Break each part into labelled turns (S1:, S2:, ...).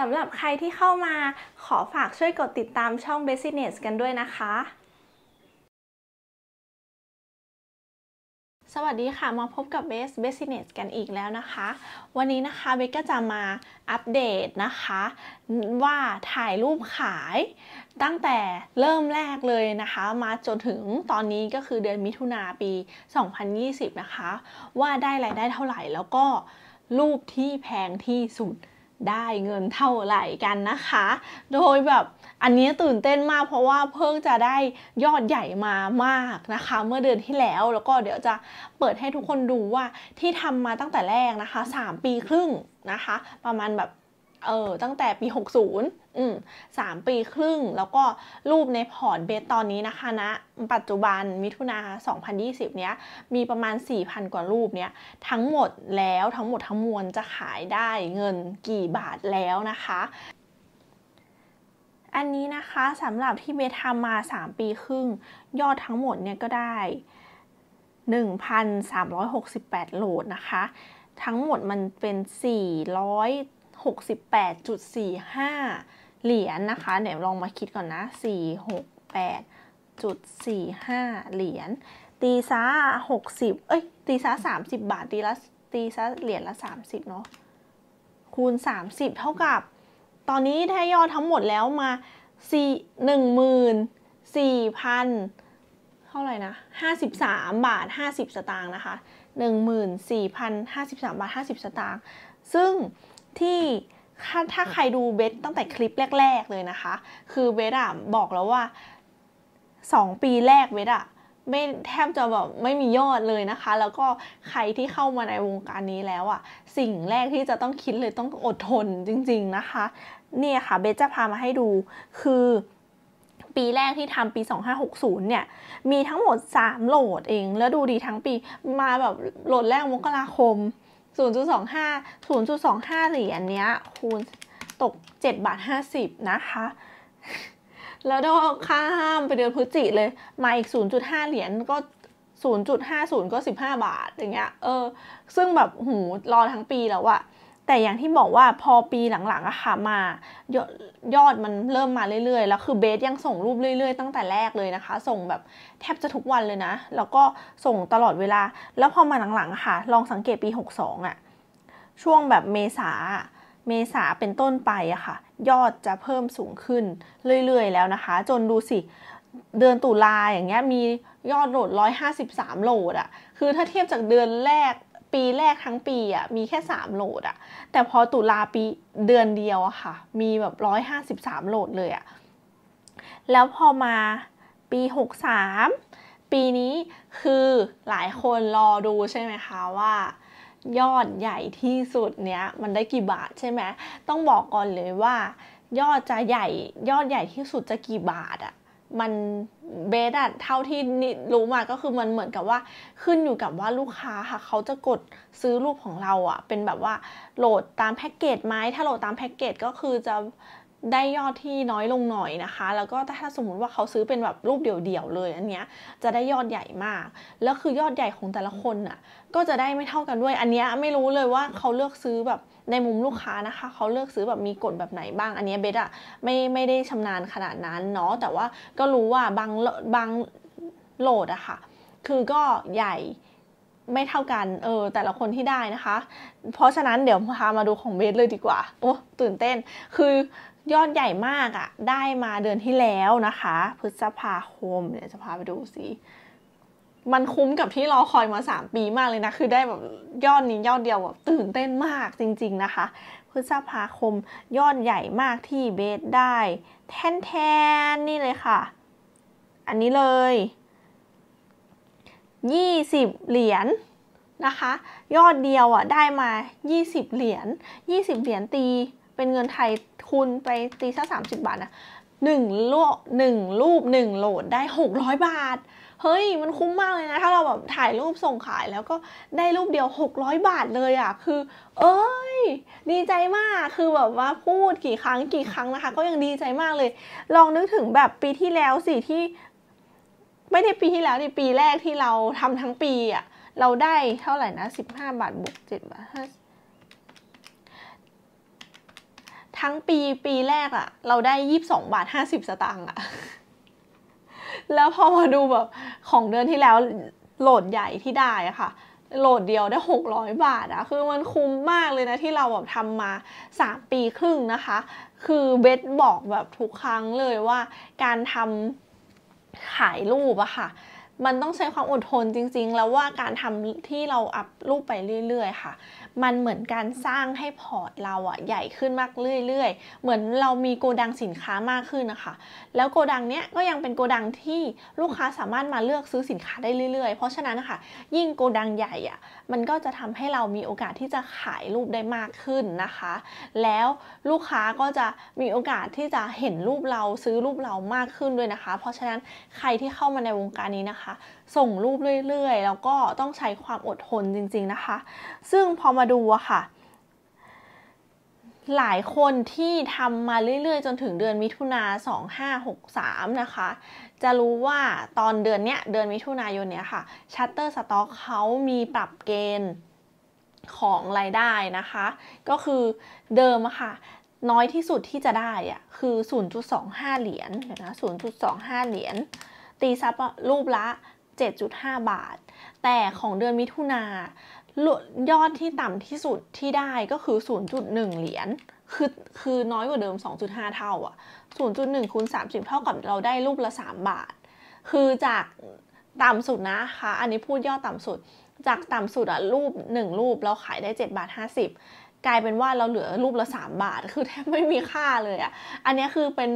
S1: สำหรับใครที่เข้ามาขอฝากช่วยกดติดตามช่อง Business กันด้วยนะคะ สวัสดีค่ะมาพบกับเบส Business กันอีกแล้วนะคะ วันนี้นะคะเบสก็จะมาอัปเดตนะคะ ว่าถ่ายรูปขายตั้งแต่เริ่มแรกเลยนะคะ มาจนถึงตอนนี้ก็คือเดือนมิถุนาปี 2020 นะคะ ว่าได้รายได้เท่าไหร่แล้วก็รูปที่แพงที่สุดได้เงินเท่าไหร่กันนะคะ โดยแบบอันนี้ตื่นเต้นมากเพราะว่าเพิ่งจะได้ยอดใหญ่มามากนะคะ เมื่อเดือนที่แล้วแล้วก็เดี๋ยวจะเปิดให้ทุกคนดูว่าที่ทำมาตั้งแต่แรกนะคะ 3 ปีครึ่งนะคะประมาณแบบเออตั้งแต่ปี 60 อืมสามปีครึ่ง แล้วก็รูปในพอร์ตเบสตอนนี้นะคะณนะปัจจุบันมิถุนา2020เนี้ยมีประมาณ 4,000 กว่ารูปเนี้ยทั้งหมดแล้วทั้งหมดทั้งมวลจะขายได้เงินกี่บาทแล้วนะคะ อันนี้นะคะสำหรับที่เบทำมา 3 ปีครึ่ง ยอดทั้งหมดเนี่ยก็ได้ 1,368 โหลดนะคะ ทั้งหมดมันเป็น 400 6 8 4 5 เหรียญนนะคะ เดี๋ยวลองมาคิดก่อนนะ 468.45 เหรียญ ตีซ่า60 เอ้ย ตีซ่า30 บาท ตีละตีซ่าเหรียญละ 30 เนาะ คูณ 30 เท่ากับ ตอนนี้ถ้ายอดทั้งหมดแล้วมา4 14,000เท่าไหร่นะ 53 บาท 50 สตางค์นะคะ 14,053 บาท 50 สตางค์ ซึ่งที่ถ้าใครดูเบสตั้งแต่คลิปแรกๆเลยนะคะ คือเบสอะบอกแล้วว่า 2 ปีแรกเบสอะไม่แทบจะแบบไม่มียอดเลยนะคะ แล้วก็ใครที่เข้ามาในวงการนี้แล้วอะสิ่งแรกที่จะต้องคิดเลยต้องอดทนจริงๆนะคะ เนี่ยค่ะ เบสจะพามาให้ดู คือ ปีแรกที่ทำปี 2560เนี่ยมีทั้งหมด 3 โหลดเอง แล้วดูดีทั้งปีมาแบบโหลดแรกมกราคม0.25 0.25 เหรียญเนี้ย คูณตก 7 บาท 50นะคะ แล้วก็ข้ามไปเดือนพฤศจิเลย มาอีก 0.5 เหรียญก็ 0.50 ก็ 15 บาทอย่างเงี้ย เออ ซึ่งแบบหูรอทั้งปีแล้วอะแต่อย่างที่บอกว่าพอปีหลังๆอะค่ะมายยอดมันเริ่มมาเรื่อยๆแล้วคือเบสยังส่งรูปเรื่อยๆตั้งแต่แรกเลยนะคะ ส่งแบบแทบจะทุกวันเลยนะแล้วก็ส่งตลอดเวลา แล้วพอมาหลังๆค่ะลองสังเกตปี 62อะช่วงแบบเมษาเมษาเป็นต้นไปอะค่ะยอดจะเพิ่มสูงขึ้นเรื่อย ๆ แล้วนะคะ จนดูสิ เดือนตุลาอย่างเงี้ยมียอดโหลด 153โหลดอะคือถ้าเทียบจากเดือนแรกปีแรกทั้งปีอ่ะมีแค่ 3 โหลดอ่ะแต่พอตุลาปีเดือนเดียวอะค่ะ มีแบบ153 โหลดเลยอ่ะแล้วพอมาปี 63 ปีนี้คือหลายคนรอดูใช่ไหมคะว่า ยอดใหญ่ที่สุดเนี้ยมันได้กี่บาทใช่ไหมต้องบอกก่อนเลยว่ายอดจะใหญ่ยอดใหญ่ที่สุดจะกี่บาทอ่ะมันเบสอะเท่าที่รู้มาก็คือมันเหมือนกับว่าขึ้นอยู่กับว่าลูกค้าค่ะ เขาจะกดซื้อรูปของเราอะเป็นแบบว่าโหลดตามแพ็กเกจไหมถ้าโหลดตามแพ็กเกจก็คือจะได้ยอดที่น้อยลงหน่อยนะคะ แล้วก็ถ้าสมมุติว่าเขาซื้อเป็นแบบรูปเดี่ยวๆเลยอันเนี้ยจะได้ยอดใหญ่มากแล้วคือยอดใหญ่ของแต่ละคนน่ะก็จะได้ไม่เท่ากันด้วย อันเนี้ยไม่รู้เลยว่าเขาเลือกซื้อแบบในมุมลูกค้านะคะเขาเลือกซื้อแบบมีกฎแบบไหนบ้างอันนี้เบสอะไม่ไม่ได้ชำนาญขนาดนั้นเนาะแต่ว่าก็รู้ว่าบางบางโหลดอะค่ะ คือก็ใหญ่ไม่เท่ากัน เออแต่ละคนที่ได้นะคะ เพราะฉะนั้นเดี๋ยวพามาดูของเบสเลยดีกว่าโอ้ตื่นเต้น คือยอดใหญ่มากอะ ได้มาเดือนที่แล้วนะคะ พฤษภาคมเดี๋ยวจะพาไปดูสิมันคุ้มกับที่รอคอยมา 3 ปีมากเลยนะ คือได้แบบยอดนี้ยอดเดียวแบบตื่นเต้นมากจริง ๆนะคะ พฤษภาคมยอดใหญ่มากที่เบสได้ แทนแทนนี่เลยค่ะอันนี้เลย 20 เหรียญนะคะ ยอดเดียวอ่ะได้มา 20 เหรียญ20 เหรียญตีเป็นเงินไทยคูณไปตีซะ30 บาทนะหนึ่งลูกหนึ่งรูปหนึ่งโหลดได้600 บาท เฮ้ย มันคุ้มมากเลยนะ ถ้าเราแบบถ่ายรูปส่งขายแล้วก็ได้รูปเดียว 600 บาทเลยอะ่ะ คือ เอ้ย ดีใจมาก คือแบบว่าพูดกี่ครั้งกี่ครั้งนะคะ ก็ยังดีใจมากเลย ลองนึกถึงแบบปีที่แล้วสิที่ไม่ได้ปีที่แล้วในปีแรกที่เราทำทั้งปีอะเราได้เท่าไหร่นะสิบห้าบาทบวกเจ็ดบาททั้งปีปีแรกอะเราได้ยี่สิบสองบาทห้าสิบสตางค์อะแล้วพอมาดูแบบของเดือนที่แล้วโหลดใหญ่ที่ได้อะค่ะ โหลดเดียวได้600บาทอะคือมันคุ้มมากเลยนะที่เราแบบทำมา 3 ปีครึ่งนะคะ คือเบสบอกแบบทุกครั้งเลยว่าการทำขายรูปอะค่ะมันต้องใช้ความอดทนจริงๆ แล้วว่าการทำที่เราอัพรูปไปเรื่อยๆค่ะ มันเหมือนการสร้างให้พอร์ตเราอะใหญ่ขึ้นมากเรื่อยๆ เหมือนเรามีโกดังสินค้ามากขึ้นนะคะแล้วโกดังเนี้ยก็ยังเป็นโกดังที่ลูกค้าสามารถมาเลือกซื้อสินค้าได้เรื่อยๆ เพราะฉะนั้นนะคะยิ่งโกดังใหญ่อะมันก็จะทำให้เรามีโอกาสที่จะขายรูปได้มากขึ้นนะคะ แล้วลูกค้าก็จะมีโอกาสที่จะเห็นรูปเราซื้อรูปเรามากขึ้นด้วยนะคะ เพราะฉะนั้นใครที่เข้ามาในวงการนี้นะคะส่งรูปเรื่อยๆ แล้วก็ต้องใช้ความอดทนจริง ๆ นะคะ ซึ่งพอมาดูอะค่ะ หลายคนที่ทำมาเรื่อยๆ จนถึงเดือนมิถุนา2563 นะคะ จะรู้ว่าตอนเดือนเนี้ย เดือนมิถุนายนเนี้ยค่ะ ชัตเตอร์สต็อกเขามีปรับเกณฑ์ของรายได้นะคะ ก็คือเดิมอะค่ะ น้อยที่สุดที่จะได้อะคือ 0.25 เหรียญนะ0.25เหรียญตีซับรูปละ 7.5 บาท แต่ของเดือนมิถุนายอดที่ต่ำที่สุดที่ได้ก็คือ 0.1 เหรียญคือคือน้อยกว่าเดิม 2.5 เท่าอ่ะ0.1คูณ30เท่ากับเราได้รูปละ 3 บาท คือจากต่ำสุดนะคะอันนี้พูดยอดต่ำสุดจากต่ำสุดอะรูป 1 รูปเราขายได้ 7 บาท 50 กลายเป็นว่าเราเหลือรูปละ 3 บาทคือแทบไม่มีค่าเลยอะอันนี้คือเป็น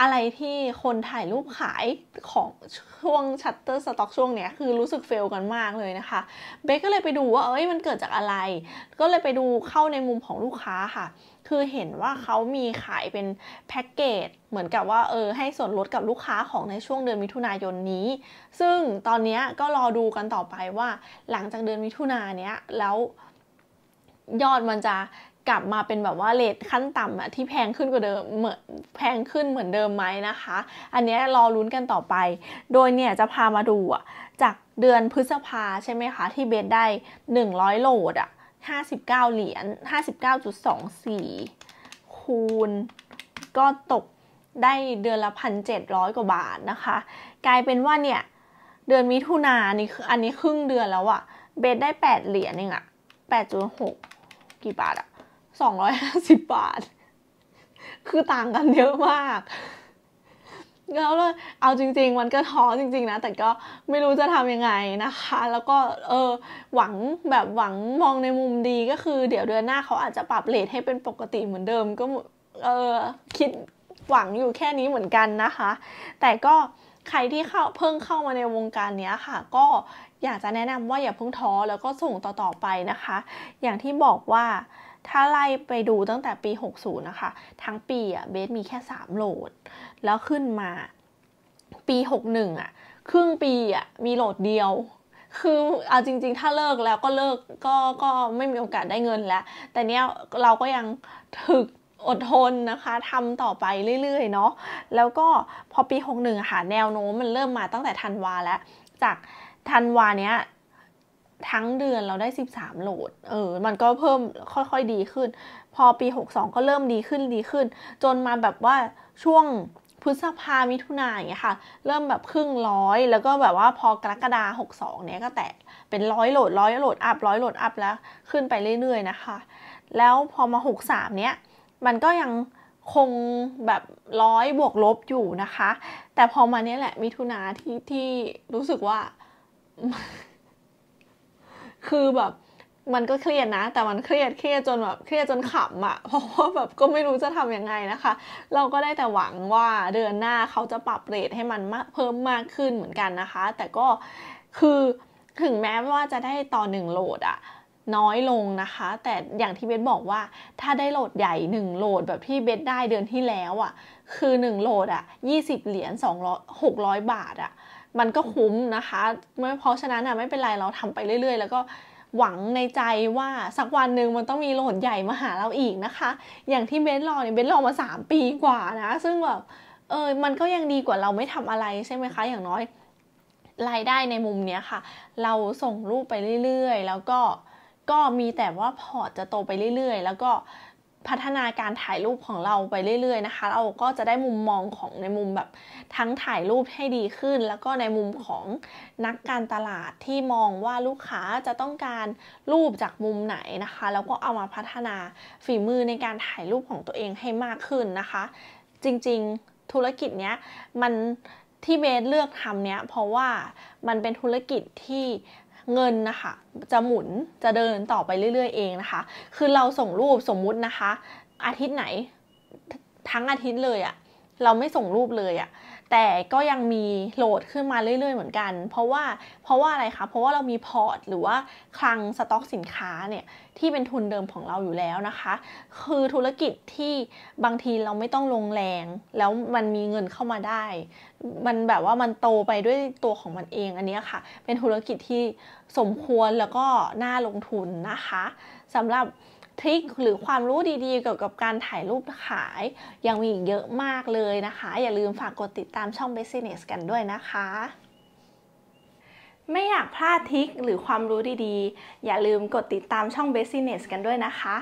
S1: อะไรที่คนถ่ายรูปขายของช่วงชัตเตอร์สต็อกช่วงเนี้ยคือรู้สึกเฟลกันมากเลยนะคะ เบคก็เลยไปดูว่า เอ้ยมันเกิดจากอะไร ก็เลยไปดูเข้าในมุมของลูกค้าค่ะ คือเห็นว่าเขามีขายเป็นแพ็กเกจเหมือนกับว่าเออให้ส่วนลดกับลูกค้าของในช่วงเดือนมิถุนายนนี้ ซึ่งตอนนี้ก็รอดูกันต่อไปว่า หลังจากเดือนมิถุนาเนี้ยแล้วยอดมันจะกลับมาเป็นแบบว่าเลทขั้นต่ำอะที่แพงขึ้นกว่าเดิมเหมือนแพงขึ้นเหมือนเดิมไหมนะคะ อันนี้รอลุ้นกันต่อไป โดยเนี่ยจะพามาดูอะจากเดือนพฤษภาใช่ไหมคะ ที่เบสได้ 100โหลดอะ59 เหรียญ59.24 คูณ ก็ตกได้เดือนละ 1,700 กว่าบาทนะคะ กลายเป็นว่าเนี่ยเดือนมิถุนานี่ออันนี้ครึ่งเดือนแล้วอะเบสได้ 8 เหรียญเองอะ8.6 กี่บาทอะสอองร้้ยหาสิบบาท คือต่างกันเยอะมาก แล้วเอาจริงๆ มันก็ท้อจริงๆนะ แต่ก็ไม่รู้จะทำยังไงนะคะ แล้วก็เออหวังแบบหวังมองในมุมดีก็คือเดี๋ยวเดือนหน้าเขาอาจจะปรับเลทให้เป็นปกติเหมือนเดิม ก็เออคิดหวังอยู่แค่นี้เหมือนกันนะคะ แต่ก็ใครที่เข้าเพิ่งเข้ามาในวงการนี้ค่ะ ก็อยากจะแนะนำว่าอย่าเพิ่งท้อแล้วก็ส่งต่อๆไปนะคะ อย่างที่บอกว่าถ้าไล่ไปดูตั้งแต่ปี 60 นะคะ ทั้งปีอ่ะ เบสมีแค่ 3 โหลด แล้วขึ้นมาปี 61 อ่ะ ครึ่งปีอ่ะมีโหลดเดียว คือเอาจริงๆ ถ้าเลิกแล้วก็เลิกก็ก็ไม่มีโอกาสได้เงินแล้ว แต่เนี้ยเราก็ยังถึกอดทนนะคะทำต่อไปเรื่อยๆเนาะ แล้วก็พอปี 61ค่ะแนวโน้มมันเริ่มมาตั้งแต่ธันวาแล้ว จากธันวาเนี้ยทั้งเดือนเราได้ 13โหลดเออ มันก็เพิ่มค่อยๆ ดีขึ้น พอปี 62 ก็เริ่มดีขึ้นดีขึ้น จนมาแบบว่าช่วงพฤษภามิถุนาอย่างเงี้ยค่ะ เริ่มแบบครึ่งร้อย แล้วก็แบบว่าพอกรกฎาหกสองเนี้ยก็แตะเป็นร้อยโหลดร้อยโหลดอัพร้อยโหลดอัพแล้ว ขึ้นไปเรื่อยๆ นะคะ แล้วพอมาหกสามเนี้ยมันก็ยังคงแบบร้อยบวกลบอยู่นะคะ แต่พอมาเนี้ยแหละมิถุนาที่ที่รู้สึกว่าคือแบบมันก็เครียดนะแต่ มันเครียดเครียดจนแบบเครียดจนขำอะ่ะเพราะว่าแบบก็ไม่รู้จะทํำยังไงนะคะ เราก็ได้แต่หวังว่าเดือนหน้าเขาจะปรับเรทให้มันเพิ่มมากขึ้นเหมือนกันนะคะ แต่ก็คือถึงแม้ว่าจะได้ต่อหนึ่งโหลดอะน้อยลงนะคะแต่อย่างที่เบสบอกว่าถ้าได้โหลดใหญ่1โหลดแบบที่เบสได้เดือนที่แล้วอะ่ะคือ1โหลดอะ่ะ20เหรียญ200 600บาทอะ่ะมันก็คุ้มนะคะเพราะฉะนั้น่ะไม่เป็นไรเราทำไปเรื่อย ๆ แล้วก็หวังในใจว่าสักวันหนึ่งมันต้องมีโหลดใหญ่มาหาเราอีกนะคะ อย่างที่เบนรอเนี่ยเบนรอมา 3 ปีกว่านะซึ่งแบบเออมันก็ยังดีกว่าเราไม่ทำอะไรใช่ไหมคะอย่างน้อยรายได้ในมุมเนี้ยค่ะ เราส่งรูปไปเรื่อยๆแล้วก็ก็มีแต่ว่าพอร์ตจะโตไปเรื่อยๆ แล้วก็พัฒนาการถ่ายรูปของเราไปเรื่อย ๆนะคะ เราก็จะได้มุมมองของในมุมแบบทั้งถ่ายรูปให้ดีขึ้น แล้วก็ในมุมของนักการตลาดที่มองว่าลูกค้าจะต้องการรูปจากมุมไหนนะคะแล้วก็เอามาพัฒนาฝีมือในการถ่ายรูปของตัวเองให้มากขึ้นนะคะ จริง ๆธุรกิจเนี้ยมันที่เบสเลือกทำเนี้ยเพราะว่ามันเป็นธุรกิจที่เงินนะคะจะหมุนจะเดินต่อไปเรื่อยๆ เองนะคะ คือเราส่งรูปสมมุตินะคะ อาทิตย์ไหนทั้งอาทิตย์เลยอะเราไม่ส่งรูปเลยอะแต่ก็ยังมีโหลดขึ้นมาเรื่อย ๆเหมือนกัน เพราะว่า เพราะว่าอะไรคะ เพราะว่าเรามีพอร์ต หรือว่าคลังสต็อกสินค้าเนี่ยที่เป็นทุนเดิมของเราอยู่แล้วนะคะ คือธุรกิจที่บางทีเราไม่ต้องลงแรงแล้วมันมีเงินเข้ามาได้ มันแบบว่ามันโตไปด้วยตัวของมันเองอันนี้ค่ะ เป็นธุรกิจที่สมควรแล้วก็น่าลงทุนนะคะสำหรับทริคหรือความรู้ดีๆเกี่ยวกับการถ่ายรูปขายยังมีอีกเยอะมากเลยนะคะ อย่าลืมฝากกดติดตามช่อง Business กันด้วยนะคะ ไม่อยากพลาดทริคหรือความรู้ดีๆ อย่าลืมกดติดตามช่อง Business กันด้วยนะคะ